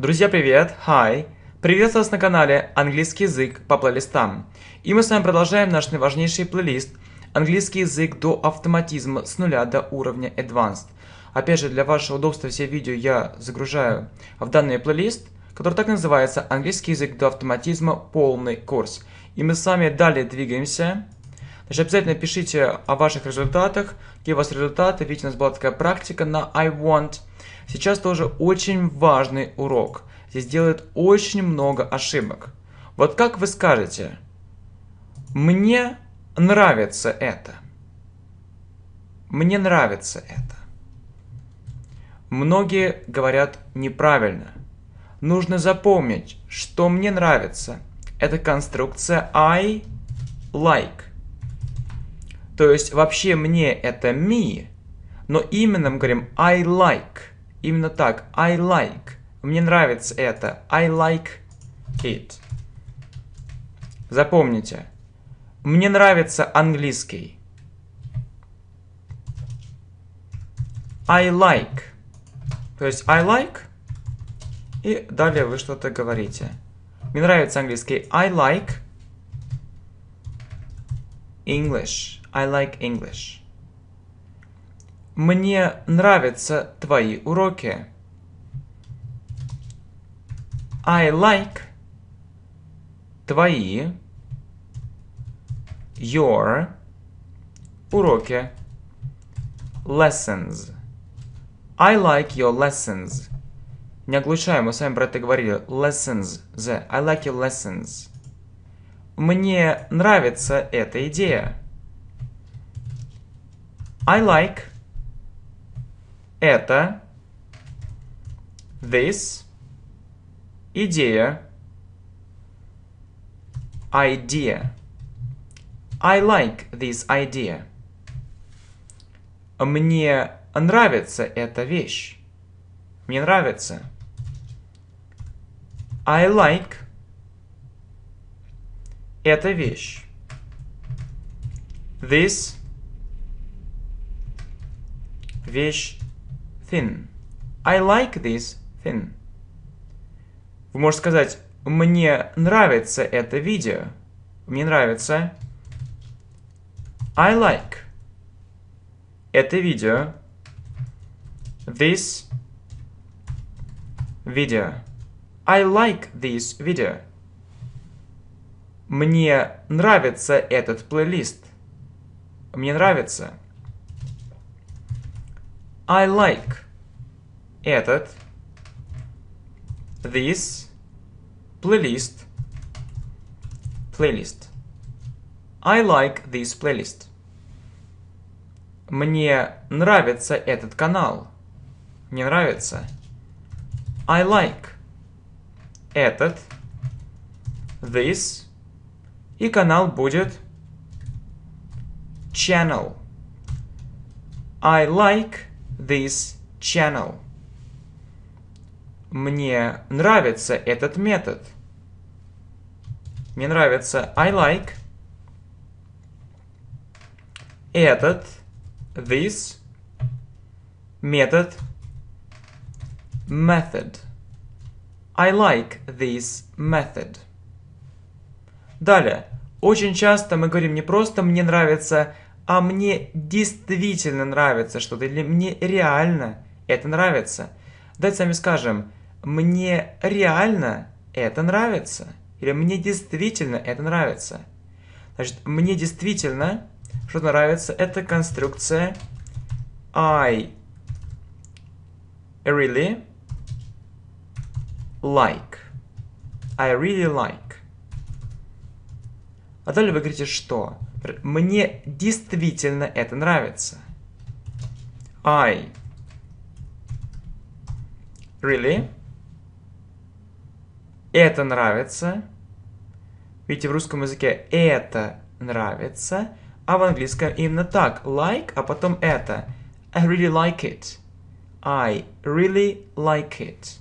Друзья, привет! Hi! Приветствую вас на канале «Английский язык по плейлистам». И мы с вами продолжаем наш важнейший плейлист «Английский язык до автоматизма с нуля до уровня Advanced». Опять же, для вашего удобства все видео я загружаю в данный плейлист, который так называется «Английский язык до автоматизма. Полный курс». И мы с вами далее двигаемся. Значит, обязательно пишите о ваших результатах, какие у вас результаты. Видите, у нас была такая практика на «I want». Сейчас тоже очень важный урок. Здесь делают очень много ошибок. Вот как вы скажете, мне нравится это. Мне нравится это. Многие говорят неправильно. Нужно запомнить, что мне нравится. Это конструкция I like. То есть вообще мне это me, но именно мы говорим I like. Именно так. I like. Мне нравится это. I like it. Запомните. Мне нравится английский. I like. То есть I like. И далее вы что-то говорите. Мне нравится английский. I like English. I like English. Мне нравятся твои уроки. I like твои your уроки lessons. I like your lessons. Не оглушаем, мы с вами про это говорили. Lessons. The. I like your lessons. Мне нравится эта идея. I like это, this, идея, idea. I like this idea. Мне нравится эта вещь. Мне нравится. I like эта вещь. This вещь thin. I like this thin. Вы можете сказать, мне нравится это видео. Мне нравится I like это видео. This video. I like this video. Мне нравится этот плейлист. Мне нравится. I like. Этот. This. Playlist. Playlist. I like this playlist. Мне нравится этот канал. Не нравится. I like. Этот. This. И канал будет channel. I like this channel. Мне нравится этот метод. Мне нравится I like этот, this, метод, method. I like this method. Далее. Очень часто мы говорим не просто «мне нравится а мне действительно нравится что-то, или мне реально это нравится. Давайте сами скажем, мне реально это нравится, или мне действительно это нравится. Значит, мне действительно что нравится, это конструкция I really like. I really like. А далее вы говорите, что? Мне действительно это нравится. I. Really? Это нравится. Видите, в русском языке это нравится, а в английском именно так. Like, а потом это. I really like it. I really like it.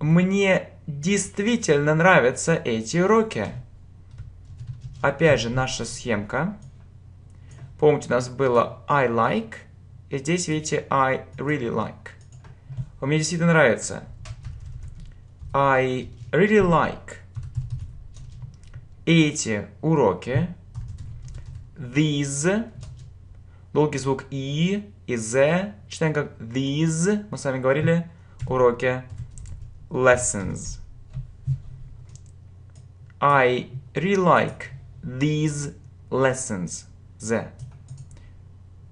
Мне действительно нравятся эти уроки. Опять же наша схемка. Помните, у нас было I like. И здесь видите I really like. Он мне действительно нравится. I really like эти уроки. These. Долгий звук и и the. Читаем как these. Мы с вами говорили уроки lessons. I really like these lessons. The.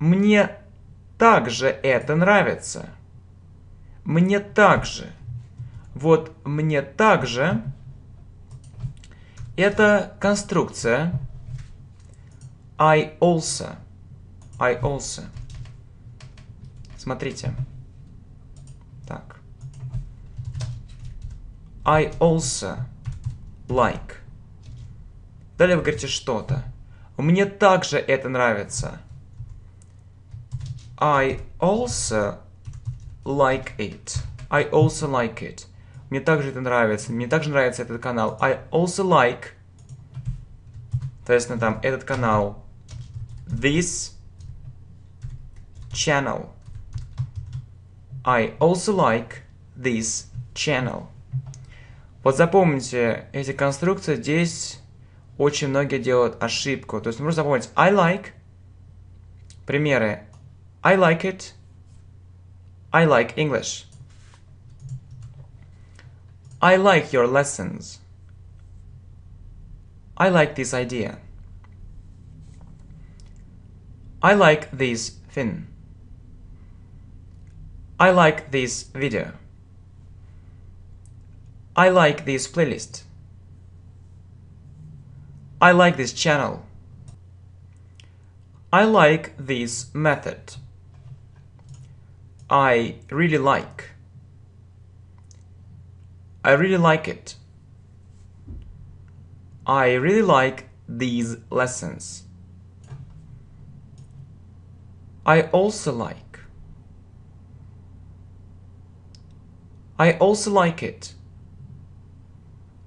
Мне также это нравится. Мне также. Вот мне также. Это конструкция I also. I also. Смотрите. Так. I also like. Далее вы говорите что-то. Мне также это нравится. I also like it. I also like it. Мне также это нравится. Мне также нравится этот канал. I also like. Соответственно, ну, там этот канал. This channel. I also like this channel. Вот запомните эти конструкции здесь очень многие делают ошибку. То есть нужно запомнить I like. Примеры. I like it. I like English. I like your lessons. I like this idea. I like this film. I like this video. I like this playlist. I like this channel. I like this method. I really like. I really like it. I really like these lessons. I also like. I also like it.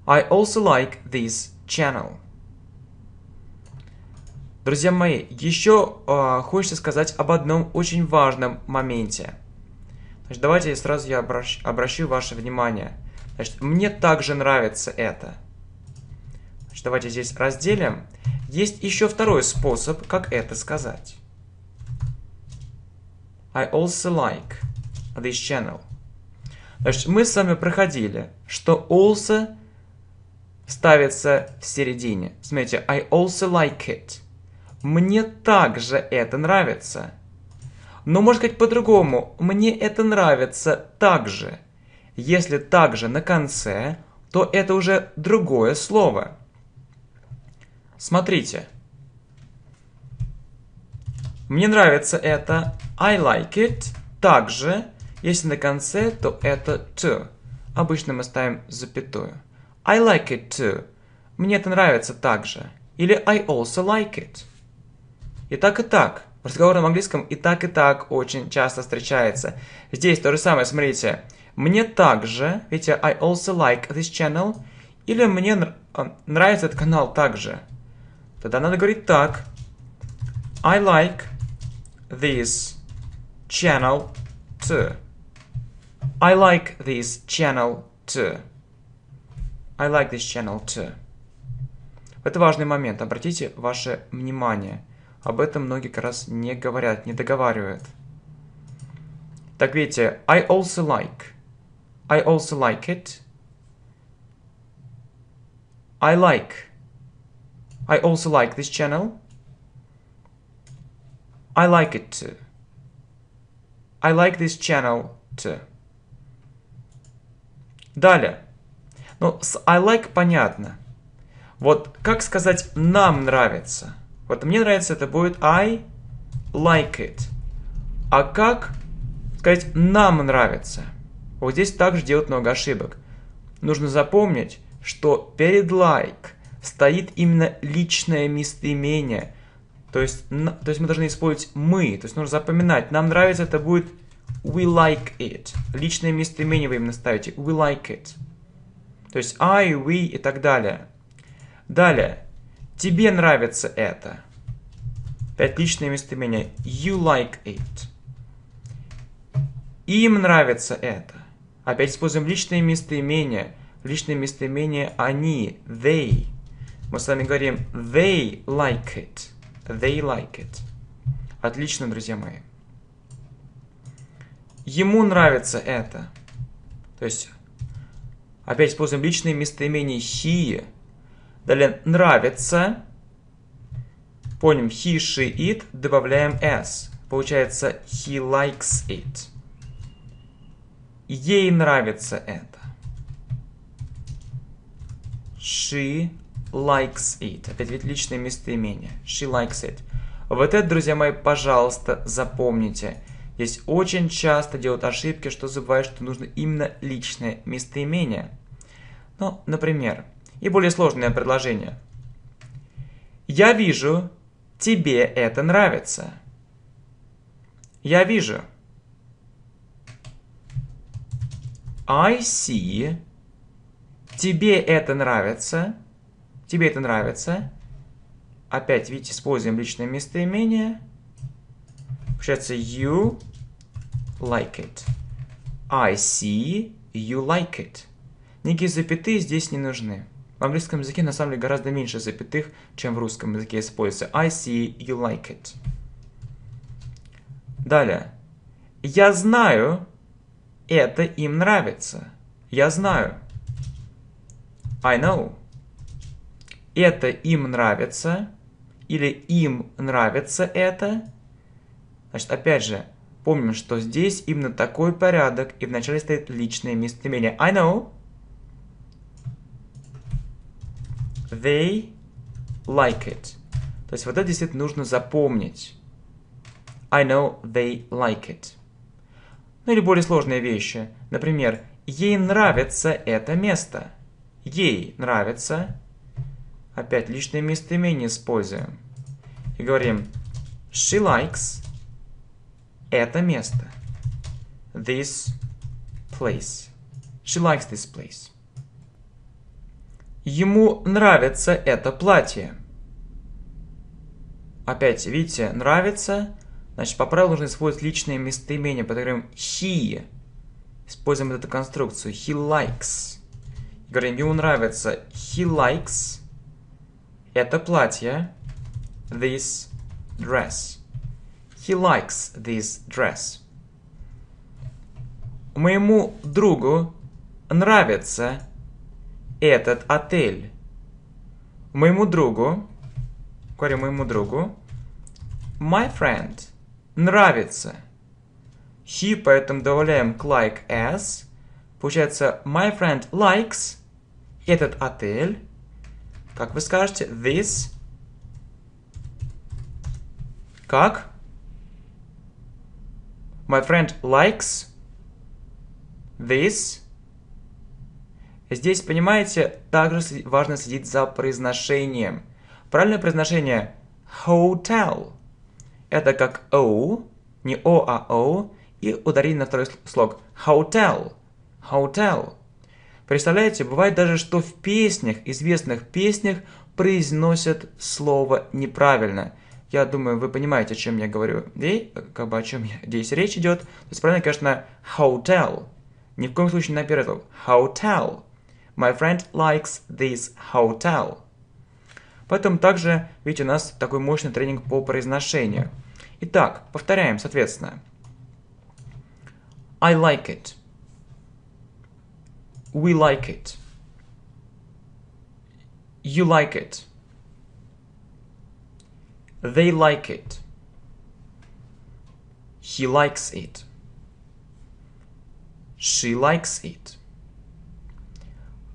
I also like this channel. Друзья мои, еще э, а, хочется сказать об одном очень важном моменте. Значит, давайте сразу я обращу, обращу ваше внимание. Значит, мне также нравится это. Значит, давайте здесь разделим. Есть еще второй способ, как это сказать. I also like this channel. Значит, мы с вами проходили, что also ставится в середине. Смотрите, I also like it. Мне также это нравится. Но можно сказать по-другому. Мне это нравится также. Если также на конце, то это уже другое слово. Смотрите. Мне нравится это I like it также. Если на конце, то это to. Обычно мы ставим запятую. I like it too. Мне это нравится также. Или I also like it. И так, и так. В разговорном английском и так, и так очень часто встречается. Здесь то же самое, смотрите. Мне также, видите, I also like this channel. Или мне а, нравится этот канал также. Тогда надо говорить так. I like this channel too. I like this channel too. I like this channel too. Это важный момент, обратите ваше внимание. Об этом многие как раз не говорят, не договаривают. Так видите, I also like. I also like it. I like. I also like this channel. I like it too. I like this channel too. Далее. Ну, с I like понятно. Вот как сказать «нам нравится»? Вот мне нравится, это будет I like it. А как сказать «нам нравится»? Вот здесь также делают много ошибок. Нужно запомнить, что перед like стоит именно личное местоимение. То есть, то есть мы должны использовать «мы». То есть нужно запоминать. «Нам нравится» это будет «we like it». Личное местоимение вы именно ставите. «We like it». То есть «I», «we» и так далее. Далее. Тебе нравится это. Пять личные местоимения. You like it. Им нравится это. Опять используем личные местоимения. Личные местоимения они, they. Мы с вами говорим they like it. They like it. Отлично, друзья мои. Ему нравится это. То есть, опять используем личные местоимения he. Далее нравится. Понял, he, she, it. Добавляем s. Получается he likes it. Ей нравится это. She likes it. Опять ведь личное местоимение. She likes it. Вот это, друзья мои, пожалуйста, запомните. Здесь очень часто делают ошибки, что забывают, что нужно именно личное местоимение. Ну, например, и более сложные предложения. Я вижу, тебе это нравится. Я вижу. I see. Тебе это нравится. Тебе это нравится. Опять, видите, используем личное местоимение. Получается you like it. I see you like it. Никакие запятые здесь не нужны. В английском языке на самом деле гораздо меньше запятых, чем в русском языке используется. I see you like it. Далее. Я знаю, это им нравится. Я знаю. I know. Это им нравится. Или им нравится это. Значит, опять же, помним, что здесь именно такой порядок. И вначале стоит личное местоимение. I know. They like it. То есть вот это действительно нужно запомнить. I know they like it. Ну или более сложные вещи. Например, ей нравится это место. Ей нравится. Опять личное местоимение используем. И говорим She likes это место. This place. She likes this place. Ему нравится это платье. Опять, видите, нравится. Значит, по правилу нужно использовать личное местоимение. под игрым he. Используем эту конструкцию. He likes. Говорим, ему нравится. He likes это платье. This dress. He likes this dress. Моему другу нравится этот отель. Моему другу, говорю моему другу, my friend, нравится. He, поэтому добавляем like as. Получается, my friend likes этот отель. Как вы скажете, this. Как? My friend likes this Здесь, понимаете, также важно следить за произношением. Правильное произношение hotel. Это как O, не O, а O, и ударение на второй слог. Hotel. Hotel. Представляете, бывает даже, что в песнях, известных песнях, произносят слово неправильно. Я думаю, вы понимаете, о чем я говорю. И как бы о чем здесь речь идет. То есть правильно, конечно, hotel. Ни в коем случае не на первый слог. Hotel. My friend likes this hotel. Поэтому также, видите, у нас такой мощный тренинг по произношению. Итак, повторяем, соответственно. I like it. We like it. You like it. They like it. He likes it. She likes it.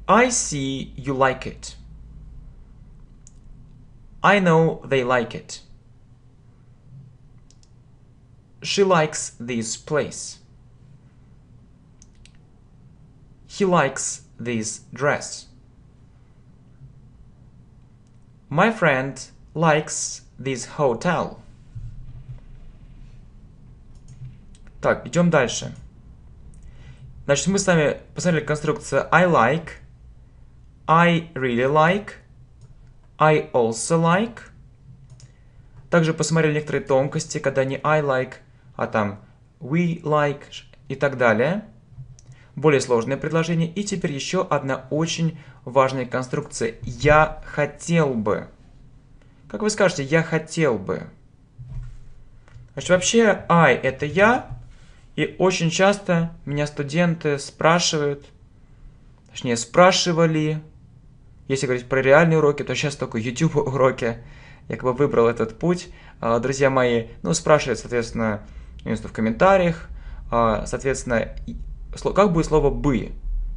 I see you like it. I know they like it. She likes this place. He likes this dress. My friend likes this hotel. Так, идем дальше. Значит, мы с вами посмотрели конструкцию I like – I really like, I also like. Также посмотрели некоторые тонкости, когда не I like, а там we like и так далее. Более сложное предложение. И теперь еще одна очень важная конструкция. Я хотел бы. Как вы скажете, я хотел бы. Значит, вообще I – это я, и очень часто меня студенты спрашивают, точнее, спрашивали, если говорить про реальные уроки, то сейчас только YouTube уроки. Я как бы выбрал этот путь. А, друзья мои, ну, спрашивают, соответственно, в комментариях, а, соответственно, как будет слово «бы»?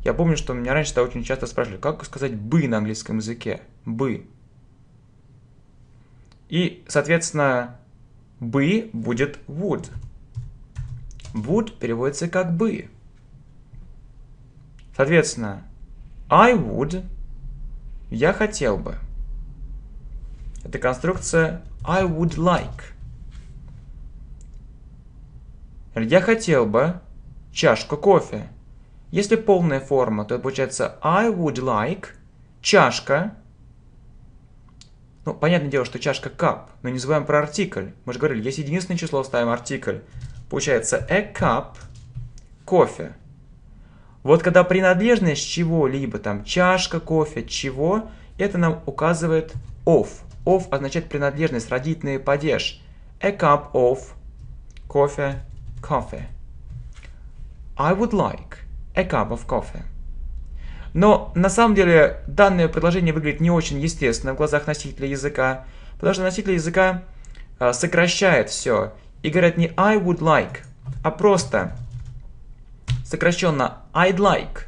Я помню, что меня раньше -то очень часто спрашивали, как сказать «бы» на английском языке. «Бы». И, соответственно, «бы» будет «would». «Would» переводится как «бы». Соответственно, I would я хотел бы. Это конструкция I would like. Я хотел бы чашку кофе. Если полная форма, то получается I would like чашка. Ну, понятное дело, что чашка cup, но не забываем про артикль. Мы же говорили, если единственное число ставим артикль, получается a cup кофе. Вот когда принадлежность чего-либо, там чашка кофе, чего, это нам указывает of. Of означает принадлежность, родительный падеж. A cup of кофе, кофе. I would like a cup of coffee. Но на самом деле данное предложение выглядит не очень естественно в глазах носителя языка, потому что носитель языка а, сокращает все и говорит не I would like, а просто сокращенно I'd like.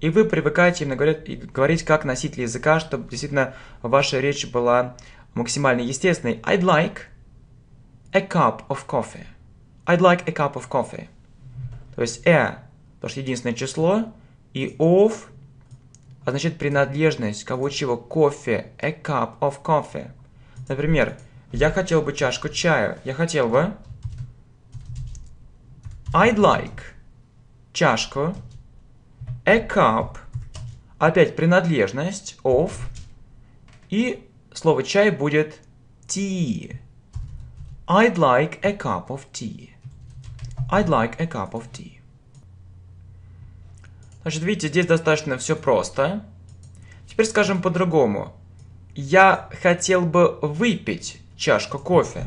И вы привыкаете именно говорить, говорить как носитель языка, чтобы действительно ваша речь была максимально естественной. I'd like a cup of coffee. I'd like a cup of coffee. То есть a, «э», потому что единственное число, и of означает принадлежность кого чего. Кофе, a cup of coffee. Например, я хотел бы чашку чая. Я хотел бы... I'd like чашка, a cup, опять принадлежность, of, и слово чай будет tea. I'd like a cup of tea. I'd like a cup of tea. Значит, видите, здесь достаточно все просто. Теперь скажем по-другому. Я хотел бы выпить чашку кофе.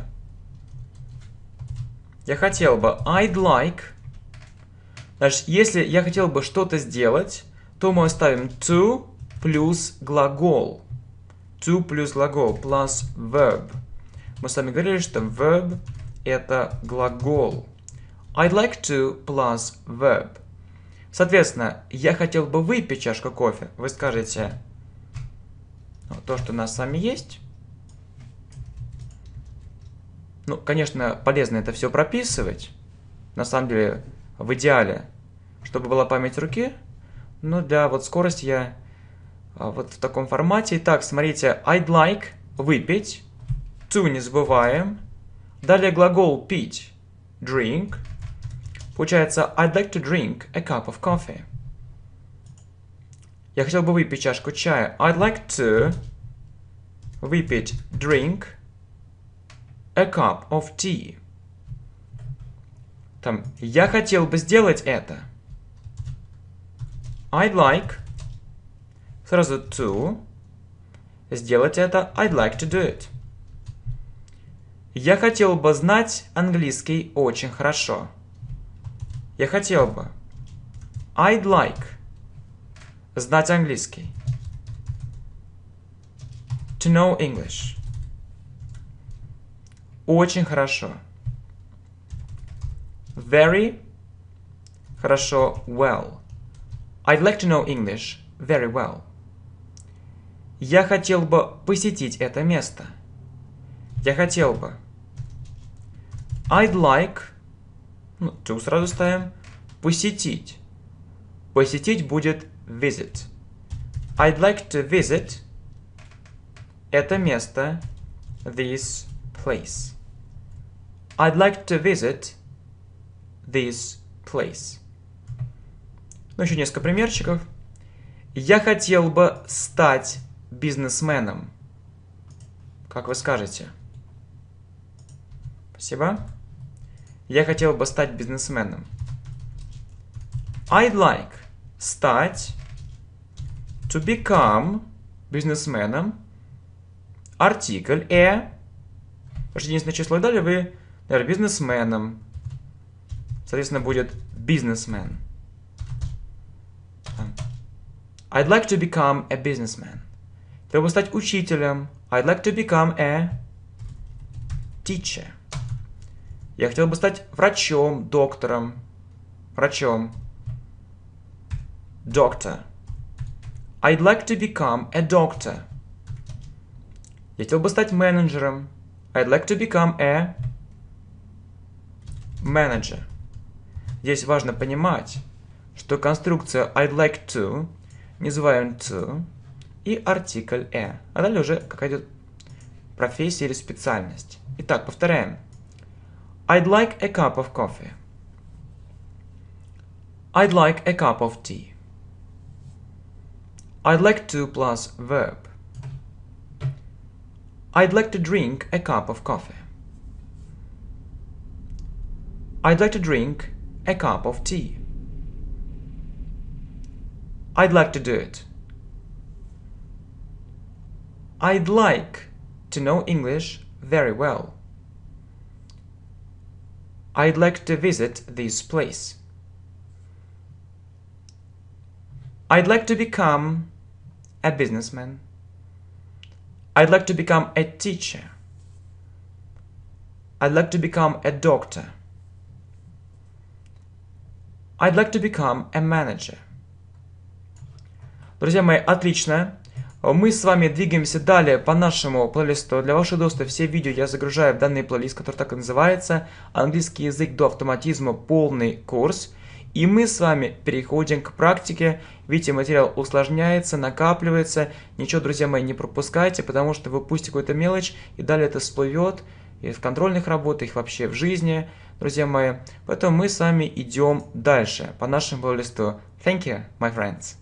Я хотел бы I'd like Значит, если я хотел бы что-то сделать, то мы оставим to плюс глагол. To плюс глагол, plus verb. Мы с вами говорили, что verb это глагол. I'd like to plus verb. Соответственно, я хотел бы выпить чашку кофе. Вы скажете ну, то, что у нас с вами есть. Ну, конечно, полезно это все прописывать. На самом деле, в идеале, чтобы была память руки, но ну, для вот скорости я а, вот в таком формате. Итак, смотрите, I'd like – выпить, to не забываем. Далее глагол пить – drink. Получается, I'd like to drink a cup of coffee. Я хотел бы выпить чашку чая. I'd like to выпить drink a cup of tea. Там, я хотел бы сделать это. I'd like. Сразу to. Сделать это. I'd like to do it. Я хотел бы знать английский очень хорошо. Я хотел бы. I'd like. Знать английский. To know English. Очень хорошо very хорошо well. I'd like to know English very well. Я хотел бы посетить это место. Я хотел бы. I'd like, ну, to сразу ставим, посетить. Посетить будет visit. I'd like to visit это место, this place. I'd like to visit this place. Ну, еще несколько примерчиков. Я хотел бы стать бизнесменом. Как вы скажете? Спасибо. Я хотел бы стать бизнесменом. I'd like стать to become бизнесменом. Артикль a. Потому единственное число и далее вы, наверное, бизнесменом. Соответственно, будет businessman. I'd like to become a businessman. Ты бы стать учителем. I'd like to become a teacher. Я хотел бы стать врачом, доктором. Врачом. Doctor. I'd like to become a doctor. Я хотел бы стать менеджером. I'd like to become a manager. Здесь важно понимать, что конструкция I'd like to, называем to, и артикль e. А далее уже как идет профессия или специальность. Итак, повторяем. I'd like a cup of coffee. I'd like a cup of tea. I'd like to plus verb. I'd like to drink a cup of coffee. I'd like to drink a cup of tea. I'd like to do it. I'd like to know English very well. I'd like to visit this place. I'd like to become a businessman. I'd like to become a teacher. I'd like to become a doctor. I'd like to become a manager. Друзья мои, отлично. Мы с вами двигаемся далее по нашему плейлисту. Для вашего доступа все видео я загружаю в данный плейлист, который так и называется «Английский язык до автоматизма. Полный курс». И мы с вами переходим к практике. Видите, материал усложняется, накапливается. Ничего, друзья мои, не пропускайте, потому что вы пустите какую-то мелочь, и далее это всплывет и в контрольных работах, и вообще в жизни друзья мои. Поэтому мы с вами идем дальше по нашему плейлисту. Thank you, my friends.